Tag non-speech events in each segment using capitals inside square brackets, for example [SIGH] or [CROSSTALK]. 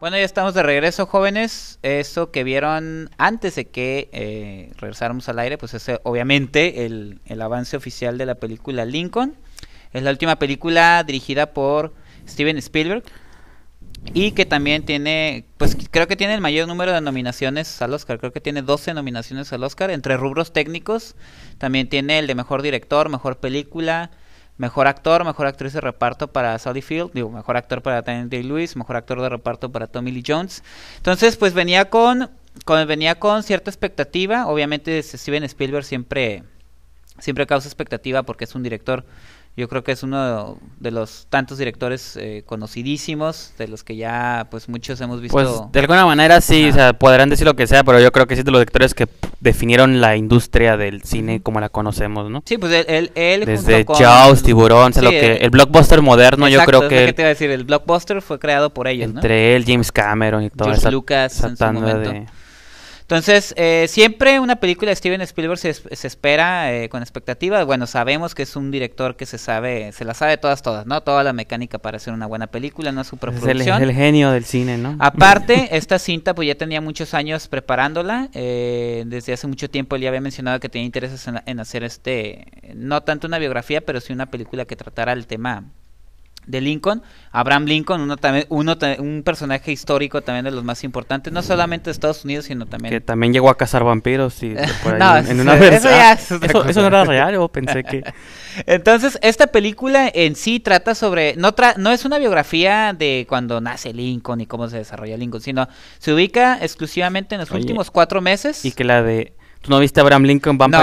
Bueno, ya estamos de regreso, jóvenes. Eso que vieron antes de que eh, regresáramos al aire, pues es eh, obviamente el, el, avance oficial de la película Lincoln. Es la última película dirigida por Steven Spielberg y que también tiene, pues creo que tiene el mayor número de nominaciones al Oscar. Creo que tiene 12 nominaciones al Oscar entre rubros técnicos. También tiene el de mejor director, mejor película, Mejor actor, mejor actriz de reparto para Sally Field, digo, mejor actor para Tanya Day-Lewis, mejor actor de reparto para Tommy Lee Jones. Entonces, pues venía con, con venía con cierta expectativa. Obviamente Steven Spielberg siempre siempre causa expectativa porque es un director yo creo que es uno de los tantos directores eh, conocidísimos, de los que ya pues muchos hemos visto. Pues, de alguna manera sí, o sea, podrán decir lo que sea, pero yo creo que sí de los directores que definieron la industria del cine como la conocemos, ¿no? Sí, pues él... Desde Jaws, Tiburón, lo que, el, blockbuster moderno yo creo que... Es que te iba a decir, el blockbuster fue creado por ellos, Entre él, James Cameron y todo Lucas entonces, eh, siempre una película de Steven Spielberg se, espera eh, con expectativas. Bueno, sabemos que es un director que se sabe, se la sabe todas, todas, ¿no? Toda la mecánica para hacer una buena película, no su producción. Es el, genio del cine, ¿no? Aparte, esta cinta pues ya tenía muchos años preparándola. Eh, desde hace mucho tiempo él ya había mencionado que tenía intereses en, en hacer este, no tanto una biografía, pero sí una película que tratara el tema de Lincoln, Abraham Lincoln, uno también, uno, un personaje histórico también de los más importantes, no solamente de Estados Unidos, sino también... Que también llegó a cazar vampiros y por [LAUGHS] ahí en, una eso, eso, no era real, yo pensé que... [LAUGHS] Entonces, esta película en sí trata sobre... No, no es una biografía de cuando nace Lincoln y cómo se desarrolla Lincoln, sino se ubica exclusivamente en los últimos cuatro meses. Y que la de Tú no viste a Abraham Lincoln no, no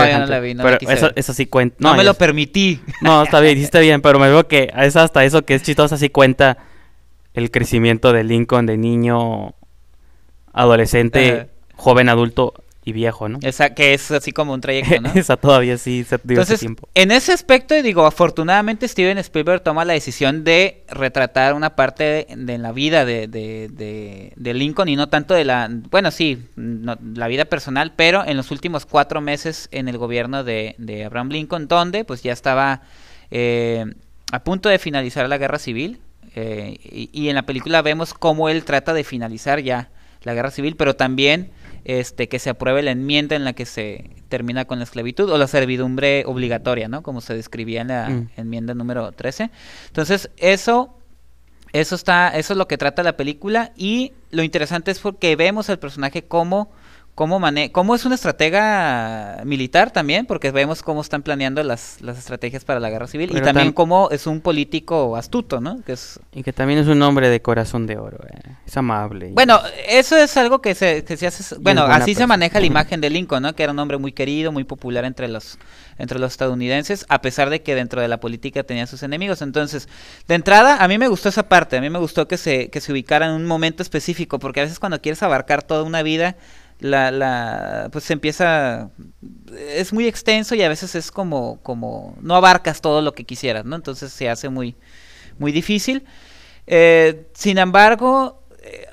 pero eso, sí cuenta. No, me lo permití. No, está bien, [LAUGHS] hiciste bien, pero me veo que es hasta eso que es chistoso, así cuenta el crecimiento de Lincoln de niño, adolescente, joven adulto y viejo, ¿no? Esa, que es así como un trayecto, ¿no? [LAUGHS] Esa todavía sí se dio Entonces, tiempo. En ese aspecto, digo, afortunadamente Steven Spielberg toma la decisión de retratar una parte de, la vida de, de, Lincoln y no tanto de la, bueno, sí, la vida personal, pero en los últimos cuatro meses en el gobierno de, Abraham Lincoln, donde pues ya estaba eh, a punto de finalizar la guerra civil. Eh, y en la película vemos cómo él trata de finalizar ya la guerra civil, pero también este, que se apruebe la enmienda en la que se termina con la esclavitud o la servidumbre obligatoria, ¿no? Como se describía en la mm. enmienda número 13. Entonces, eso eso está eso es lo que trata la película y lo interesante es porque vemos al personaje como cómo, mane cómo es una estratega militar también, porque vemos cómo están planeando las, las estrategias para la guerra civil, y también cómo es un político astuto, ¿no? Que es... Y que también es un hombre de corazón de oro, eh, es amable. Bueno, eso es algo que se, que se hace, bueno, así se maneja la imagen de Lincoln, ¿no? Que era un hombre muy querido, muy popular entre los, entre los estadounidenses, a pesar de que dentro de la política tenía sus enemigos. Entonces, de entrada, a mí me gustó esa parte, a mí me gustó que se, que se ubicara en un momento específico, porque a veces cuando quieres abarcar toda una vida, la, la, pues se empieza, es muy extenso y a veces es como, como, no abarcas todo lo que quisieras, ¿no? Entonces se hace muy, muy difícil. Eh, sin embargo, eh,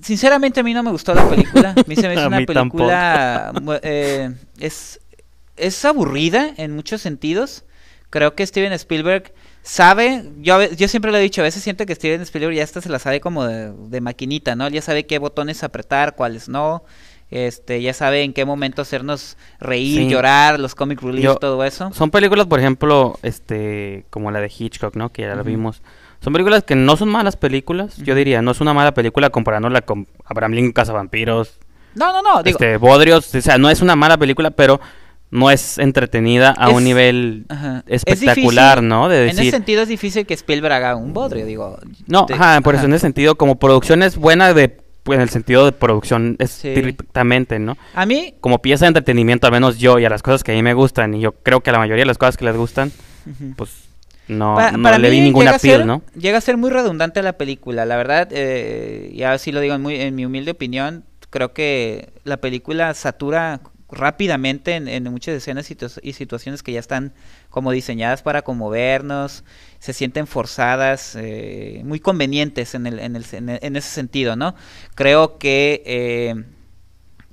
sinceramente a mí no me gustó la película. A mí se me [LAUGHS] una película, eh, es, es aburrida en muchos sentidos. Creo que Steven Spielberg sabe, yo, yo siempre lo he dicho, a veces siento que Steven Spielberg ya esta se la sabe como de, de maquinita, ¿no? Ya sabe qué botones apretar, cuáles no, este, ya sabe en qué momento hacernos reír, llorar, los comic relief, todo eso. Son películas, por ejemplo, este, como la de Hitchcock, ¿no? Que ya la vimos. Son películas que no son malas películas, yo diría. No es una mala película comparándola con Abraham Lincoln Cazavampiros. No, no, no. Digo, este, Bodrios. O sea, no es una mala película, pero no es entretenida a un nivel espectacular, ¿no? De En ese sentido es difícil que Spielberg haga un bodrio, digo. No, ajá, por eso en ese sentido, como producción es buena de pues, en el sentido de producción estrictamente, ¿no? A mí... Como pieza de entretenimiento, al menos yo, y a las cosas que a mí me gustan, y yo creo que a la mayoría de las cosas que les gustan, pues no, le di ninguna piel, ¿no? Llega a ser muy redundante la película, la verdad, eh, ya sí lo digo en mi humilde opinión, creo que la película satura rápidamente en, muchas escenas y situaciones que ya están como diseñadas para conmovernos, se sienten forzadas, eh, muy convenientes en, el, el, en, ese sentido, ¿no? Creo que, eh,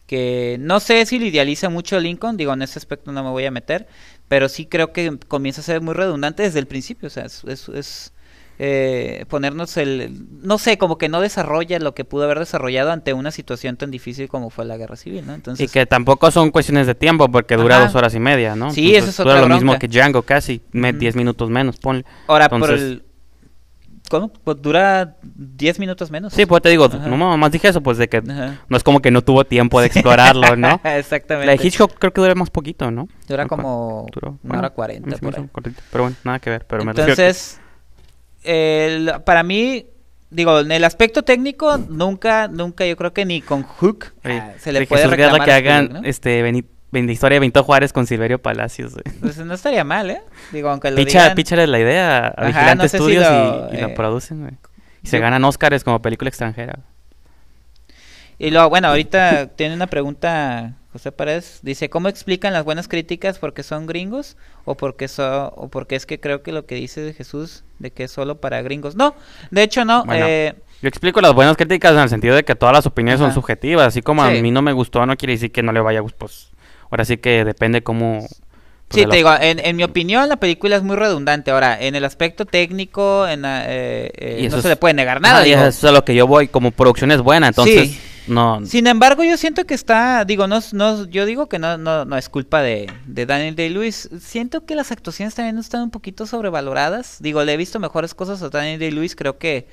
que no sé si le idealiza mucho Lincoln, digo, en ese aspecto no me voy a meter, pero sí creo que comienza a ser muy redundante desde el principio, o sea, es eh, ponernos el, no sé, como que no desarrolla lo que pudo haber desarrollado ante una situación tan difícil como fue la guerra civil, ¿no? Entonces... Y que tampoco son cuestiones de tiempo, porque dura dos horas y media, ¿no? Sí, eso es otra lo mismo que Django, casi, me, diez minutos menos, ponle. Ahora, por el... ¿Cómo? Pues dura 10 minutos menos. Sí, pues te digo, no más dije eso, pues de que no es como que no tuvo tiempo de explorarlo, ¿no? [LAUGHS] Exactamente. La de Hitchcock creo que dura más poquito, ¿no? Dura ah, como duró, una hora cuarenta pero bueno, nada que ver. Pero Entonces para mí, digo, en el aspecto técnico, nunca, nunca, yo creo que ni con Hook ah, eh, se le puede reclamar. que hagan este, historia de Benito Juárez con Silverio Palacios. Pues, no estaría mal, ¿eh? Digo, aunque lo Picha, digan... es la idea a Vigilante lo, y, eh, producen, Y se ganan Oscars como película extranjera. Y luego, bueno, ahorita [LAUGHS] tiene una pregunta José Paredes dice, ¿cómo explican las buenas críticas porque son gringos o porque, o porque es que creo que lo que dice Jesús de que es solo para gringos? No, de hecho no. Eh, yo explico las buenas críticas en el sentido de que todas las opiniones son subjetivas, así como a mí no me gustó, no quiere decir que no le vaya a pues, gustar. ahora sí que depende cómo... Pues, sí, te digo, en, mi opinión la película es muy redundante. Ahora, en el aspecto técnico, en eh, eh, no se le puede negar nada. eso es a lo que yo voy, como producción es buena, entonces... No. Sin embargo, yo siento que está, digo, no, no yo digo que no, no, es culpa de, Daniel Day-Lewis. Siento que las actuaciones también están un poquito sobrevaloradas. Digo, le he visto mejores cosas a Daniel Day-Lewis, creo que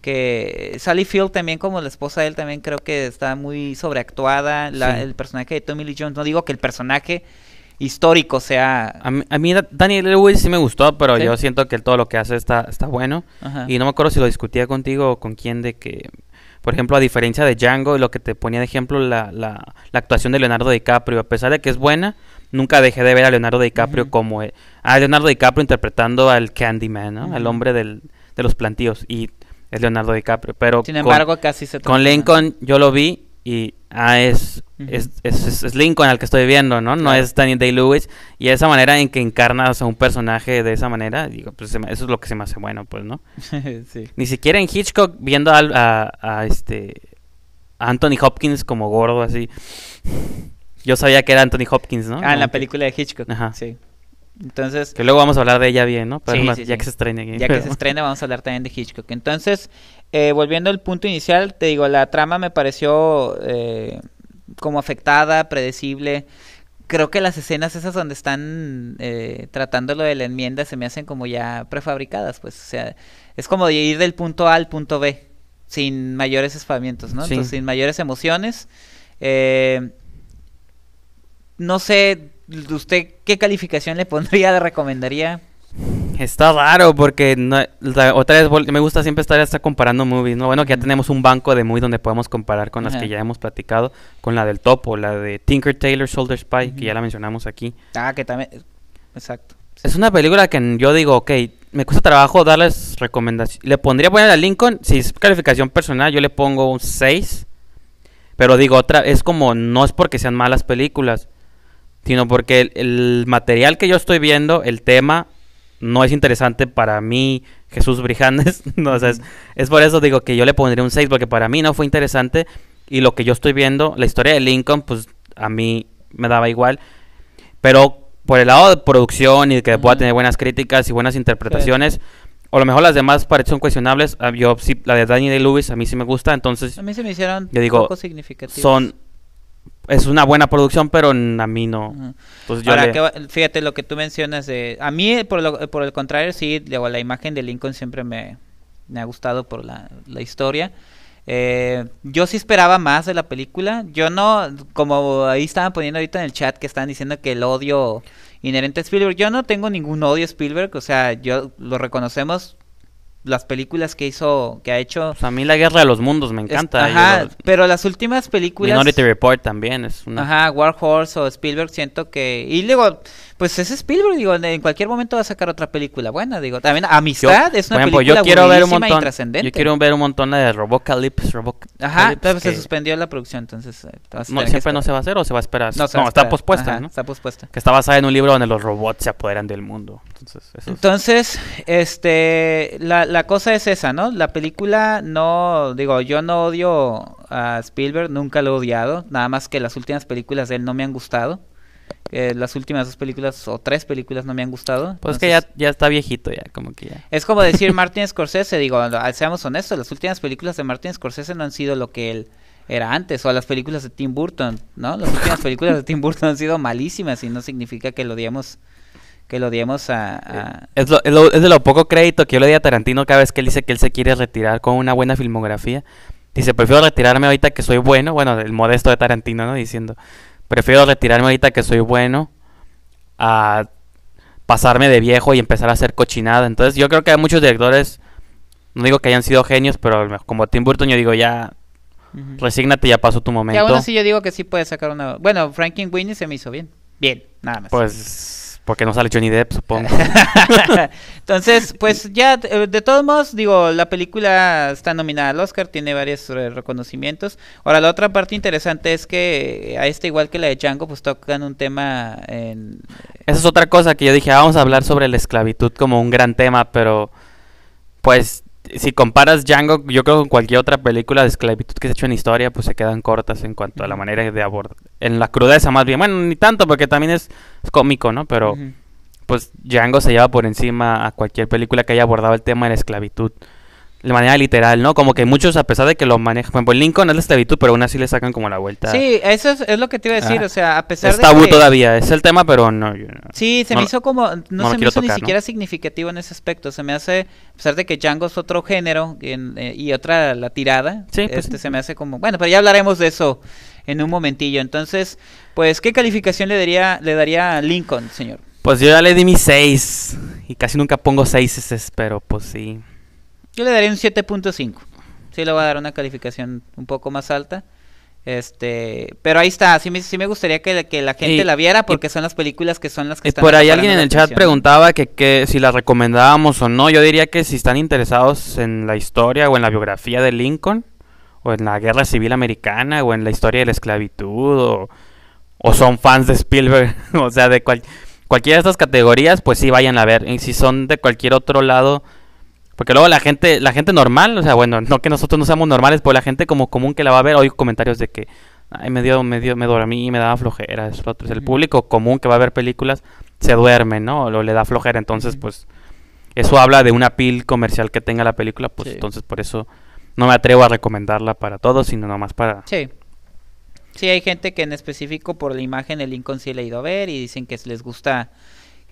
que Sally Field también como la esposa de él también creo que está muy sobreactuada la, el personaje de Tommy Lee Jones no digo que el personaje histórico sea a mí, a mí Daniel Lewis sí me gustó pero yo siento que todo lo que hace está está bueno y no me acuerdo si lo discutía contigo o con quién de que por ejemplo, a diferencia de Django, lo que te ponía de ejemplo la, actuación de Leonardo DiCaprio, a pesar de que es buena, nunca dejé de ver a Leonardo DiCaprio como... Eh, a Leonardo DiCaprio interpretando al Candyman, ¿no? Al hombre del, de los plantíos. Y es Leonardo DiCaprio. Pero Sin embargo, casi se... Con Lincoln yo lo vi y ah, es es, es, Lincoln al que estoy viendo, ¿no? No es Daniel Day-Lewis. Y esa manera en que encarnas a un personaje de esa manera, digo, pues eso es lo que se me hace bueno, pues, ¿no? [LAUGHS] Ni siquiera en Hitchcock, viendo a, este Anthony Hopkins como gordo, así. Yo sabía que era Anthony Hopkins, ¿no? Ah, en la película de Hitchcock. Ajá. Entonces. Que luego vamos a hablar de ella bien, ¿no? Pero ya que se estrena aquí. Ya que se estrena vamos a hablar también de Hitchcock. Entonces, eh, volviendo al punto inicial, te digo, la trama me pareció. Eh, como afectada, predecible. Creo que las escenas esas donde están eh, tratando lo de la enmienda se me hacen como ya prefabricadas, pues, o sea, es como ir del punto A al punto B, sin mayores espamientos, ¿no? sin mayores emociones. Eh, no sé, ¿usted qué calificación le pondría, le recomendaría? Está raro porque no, otra vez me gusta siempre estar comparando movies, ¿no? Bueno, ya tenemos un banco de movies donde podemos comparar con las que ya hemos platicado, con la del topo, la de Tinker Taylor Soldier Spy, que ya la mencionamos aquí. Ah, que también... Exacto. Es una película que yo digo, ok, me cuesta trabajo darles recomendaciones. Le pondría poner a Lincoln, si es calificación personal, yo le pongo un 6. Pero digo, otra, es como, no es porque sean malas películas, sino porque el material que yo estoy viendo, el tema, no es interesante para mí Jesús Brijandes. [LAUGHS] es, por eso digo que yo le pondría un 6 porque para mí no fue interesante y lo que yo estoy viendo, la historia de Lincoln, pues a mí me daba igual. Pero por el lado de producción y que pueda tener buenas críticas y buenas interpretaciones, o a lo mejor las demás parecen cuestionables, ah, yo sí, la de Danny Day Lewis a mí sí me gusta, entonces... A mí se me hicieron digo, poco Son es una buena producción, pero a mí no. fíjate lo que tú mencionas. De, a mí, por, por el contrario, sí, la imagen de Lincoln siempre me, ha gustado por la, historia. Eh, yo sí esperaba más de la película. Yo no, como ahí estaban poniendo ahorita en el chat que estaban diciendo que el odio inherente a Spielberg, yo no tengo ningún odio a Spielberg, o sea, yo lo reconocemos las películas que hizo, que ha hecho. Pues, a mí la Guerra de los Mundos me encanta. ajá, pero las últimas películas. Minority Report también es una. Ajá, War Horse o Spielberg siento que y luego pues ese Spielberg digo en cualquier momento va a sacar otra película buena digo también Amistad es una película yo quiero ver un montón, yo quiero ver un montón de Robocalypse, Robocalypse ajá pues, se suspendió la producción entonces eh, no, siempre no se va a hacer o se va a esperar no, está pospuesta ¿no? está pospuesta que está basada en un libro donde los robots se apoderan del mundo entonces eso entonces este la la cosa es esa, ¿no? La película no, digo, yo no odio a Spielberg, nunca lo he odiado, nada más que las últimas películas de él no me han gustado. Eh, las últimas dos películas o tres películas no me han gustado. Pues que ya, ya está viejito ya, como que ya. Es como decir [LAUGHS] Martin Scorsese, digo, seamos honestos, las últimas películas de Martin Scorsese no han sido lo que él era antes, o las películas de Tim Burton, ¿no? Las últimas películas de Tim Burton han sido malísimas y no significa que lo odiamos que lo diemos a... Eh, es, lo, de lo poco crédito que yo le di a Tarantino cada vez que él dice que él se quiere retirar con una buena filmografía. Dice, prefiero retirarme ahorita que soy bueno. Bueno, el modesto de Tarantino, ¿no? Diciendo, prefiero retirarme ahorita que soy bueno a pasarme de viejo y empezar a hacer cochinada. Entonces yo creo que hay muchos directores, no digo que hayan sido genios, pero como Tim Burton yo digo ya, resígnate, ya pasó tu momento. Y aún así yo digo que sí puede sacar una... Bueno, Franklin Winnie se me hizo bien. Bien, nada más. Pues porque no sale Johnny Depp, supongo. [LAUGHS] Entonces, pues ya, eh, de todos modos, digo, la película está nominada al Oscar, tiene varios eh, reconocimientos. Ahora, la otra parte interesante es que eh, a esta, igual que la de Django, pues tocan un tema en... Esa es otra cosa que yo dije, ah, vamos a hablar sobre la esclavitud como un gran tema, pero pues si comparas Django, yo creo que con cualquier otra película de esclavitud que se ha hecho en historia, pues se quedan cortas en cuanto a la manera de abordar. En la crudeza, más bien. Bueno, ni tanto, porque también es, cómico, ¿no? Pero, pues Django se lleva por encima a cualquier película que haya abordado el tema de la esclavitud de manera literal, ¿no? Como que muchos, a pesar de que lo manejan, por ejemplo, Lincoln es la esclavitud, pero aún así le sacan como la vuelta. Sí, eso es, lo que te iba a decir, ah. o sea, a pesar es tabú todavía, es el tema, pero no. sí, se me hizo como, no, se me hizo ni siquiera significativo en ese aspecto, se me hace, a pesar de que Django es otro género eh, y otra la tirada, sí, pues este, se me hace como, bueno, pero ya hablaremos de eso en un momentillo. Entonces, pues, ¿qué calificación le daría, le daría a Lincoln, señor? Pues yo ya le di mi 6 y casi nunca pongo 6, pero pues sí. Yo le daré un 7.5. Sí le voy a dar una calificación un poco más alta. Este, pero ahí está, sí me, me gustaría que, que la gente la viera porque son las películas que son las que Por ahí alguien en el chat preguntaba que, que si las recomendábamos o no. Yo diría que si están interesados en la historia o en la biografía de Lincoln o en la Guerra Civil Americana o en la historia de la esclavitud o, o son fans de Spielberg, [LAUGHS] o sea, de cual, cualquiera de estas categorías, pues sí vayan a ver. Y si son de cualquier otro lado, porque luego la gente, la gente normal, o sea, bueno, no que nosotros no seamos normales, pero la gente como común que la va a ver, hoy comentarios de que ay, me dio, me dio, me y me daba flojera, es otro. el público común que va a ver películas se duerme, ¿no? O le da flojera, entonces pues eso habla de una pil comercial que tenga la película, pues entonces por eso no me atrevo a recomendarla para todos, sino nomás para Sí. Sí, hay gente que en específico por la imagen el Lincoln sí le ha ido a ver y dicen que les gusta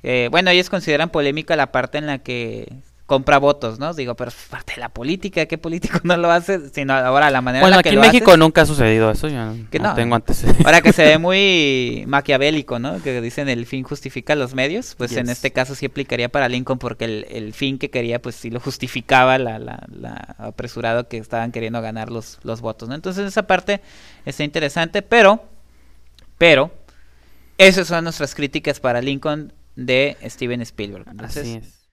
eh, bueno, ellos consideran polémica la parte en la que compra votos, ¿no? Digo, pero parte de la política, ¿qué político [LAUGHS] no lo hace? Sino ahora la manera bueno, que Bueno, aquí en México nunca ha sucedido eso, yo no, tengo antes. Ahora que se ve [LAUGHS] muy maquiavélico, ¿no? Que dicen el fin justifica los medios, pues en este caso sí aplicaría para Lincoln porque el, fin que quería, pues sí lo justificaba la, la, la, apresurado que estaban queriendo ganar los, los votos, ¿no? Entonces esa parte está interesante, pero, pero, esas son nuestras críticas para Lincoln de Steven Spielberg. Así es.